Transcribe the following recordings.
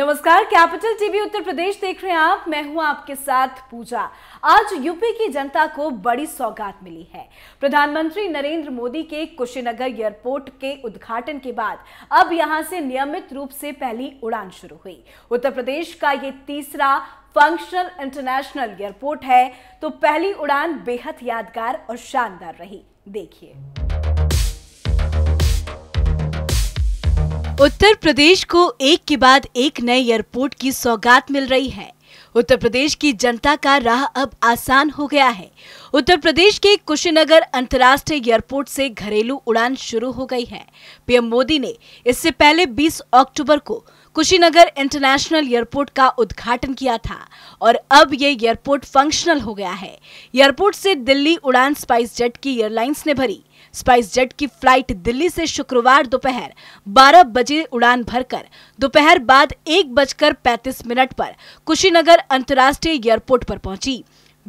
नमस्कार capital TV उत्तर प्रदेश देख रहे हैं आप मैं हूं आपके साथ पूजा आज यूपी की जनता को बड़ी सौगात मिली है प्रधानमंत्री नरेंद्र मोदी के कुशीनगर एयरपोर्ट के उद्घाटन के बाद अब यहां से नियमित रूप से पहली उड़ान शुरू हुई उत्तर प्रदेश का ये तीसरा फंक्शनल इंटरनेशनल एयरपोर्ट है तो पहली उड़ान बेहद यादगार और शानदार रही देखिए उत्तर प्रदेश को एक के बाद एक नए एयरपोर्ट की सौगात मिल रही है उत्तर प्रदेश की जनता का राह अब आसान हो गया है उत्तर प्रदेश के कुशीनगर अंतर्राष्ट्रीय एयरपोर्ट से घरेलू उड़ान शुरू हो गई है पीएम मोदी ने इससे पहले 20 अक्टूबर को कुशीनगर इंटरनेशनल एयरपोर्ट का उद्घाटन किया था और अब ये एयरपोर्ट फंक्शनल हो गया है एयरपोर्ट से दिल्ली उड़ान स्पाइस जेट की एयरलाइंस ने भरी स्पाइस जेट की फ्लाइट दिल्ली से शुक्रवार दोपहर 12 बजे उड़ान भरकर दोपहर बाद एक बजकर पैंतीस मिनट पर कुशीनगर अंतर्राष्ट्रीय एयरपोर्ट पर पहुंची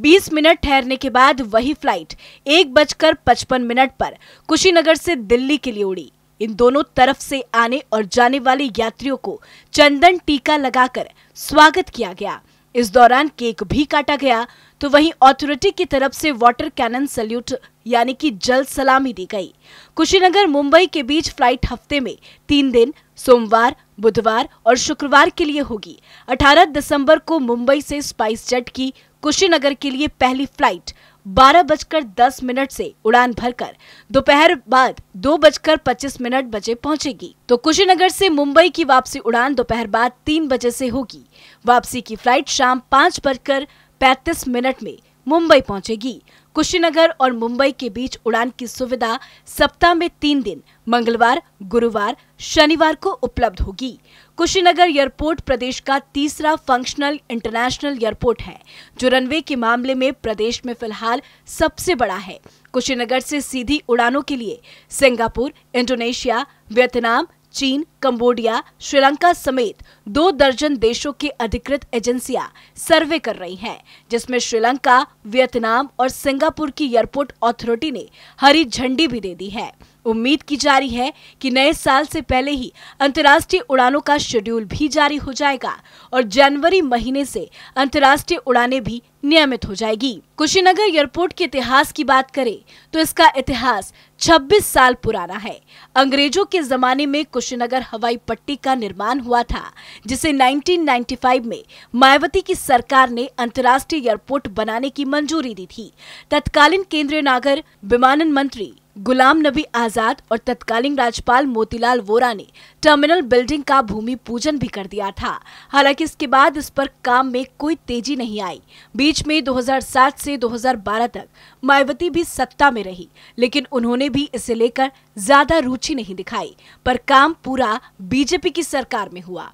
20 मिनट ठहरने के बाद वही फ्लाइट एक बजकर पचपन मिनट पर कुशीनगर से दिल्ली के लिए उड़ी इन दोनों तरफ से आने और जाने वाले यात्रियों को चंदन टीका लगाकर स्वागत किया गया इस दौरान केक भी काटा गया तो वहीं अथॉरिटी की तरफ से वाटर कैनन सल्यूट यानी कि जल सलामी दी गई कुशीनगर मुंबई के बीच फ्लाइट हफ्ते में तीन दिन सोमवार बुधवार और शुक्रवार के लिए होगी 18 दिसंबर को मुंबई से स्पाइस जेट की कुशीनगर के लिए पहली फ्लाइट बारह बजकर दस मिनट से उड़ान भरकर दोपहर बाद दो बजकर पच्चीस मिनट बजे पहुंचेगी तो कुशीनगर से मुंबई की वापसी उड़ान दोपहर बाद तीन बजे से होगी वापसी की फ्लाइट शाम पाँच बजकर पैंतीस मिनट में मुंबई पहुंचेगी कुशीनगर और मुंबई के बीच उड़ान की सुविधा सप्ताह में तीन दिन मंगलवार गुरुवार शनिवार को उपलब्ध होगी कुशीनगर एयरपोर्ट प्रदेश का तीसरा फंक्शनल इंटरनेशनल एयरपोर्ट है जो रनवे के मामले में प्रदेश में फिलहाल सबसे बड़ा है कुशीनगर से सीधी उड़ानों के लिए सिंगापुर इंडोनेशिया वियतनाम चीन कंबोडिया श्रीलंका समेत दो दर्जन देशों की अधिकृत एजेंसियां सर्वे कर रही हैं, जिसमें श्रीलंका वियतनाम और सिंगापुर की एयरपोर्ट अथॉरिटी ने हरी झंडी भी दे दी है उम्मीद की जा रही है कि नए साल से पहले ही अंतर्राष्ट्रीय उड़ानों का शेड्यूल भी जारी हो जाएगा और जनवरी महीने से अंतर्राष्ट्रीय उड़ानें भी नियमित हो जाएगी कुशीनगर एयरपोर्ट के इतिहास की बात करें तो इसका इतिहास 26 साल पुराना है अंग्रेजों के जमाने में कुशीनगर हवाई पट्टी का निर्माण हुआ था जिसे 1995 में मायावती की सरकार ने अंतर्राष्ट्रीय एयरपोर्ट बनाने की मंजूरी दी थी तत्कालीन केंद्रीय नागर विमानन मंत्री गुलाम नबी आजाद और तत्कालीन राज्यपाल मोतीलाल वोरा ने टर्मिनल बिल्डिंग का भूमि पूजन भी कर दिया था हालांकि इसके बाद इस पर काम में कोई तेजी नहीं आई बीच में 2007 से 2012 तक मायावती भी सत्ता में रही लेकिन उन्होंने भी इसे लेकर ज्यादा रुचि नहीं दिखाई पर काम पूरा बीजेपी की सरकार में हुआ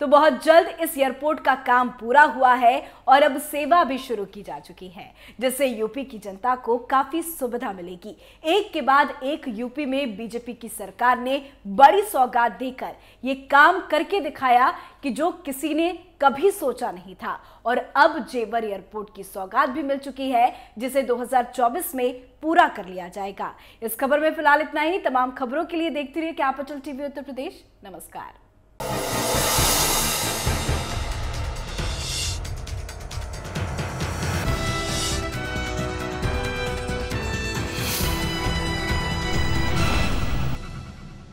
तो बहुत जल्द इस एयरपोर्ट का काम पूरा हुआ है और अब सेवा भी शुरू की जा चुकी है जिससे यूपी की जनता को काफी सुविधा मिलेगी एक के बाद एक यूपी में बीजेपी की सरकार ने बड़ी सौगात देकर ये काम करके दिखाया कि जो किसी ने कभी सोचा नहीं था और अब जेवर एयरपोर्ट की सौगात भी मिल चुकी है जिसे 2024 में पूरा कर लिया जाएगा इस खबर में फिलहाल इतना ही तमाम खबरों के लिए देखते रहिए कैपिटल टीवी उत्तर प्रदेश नमस्कार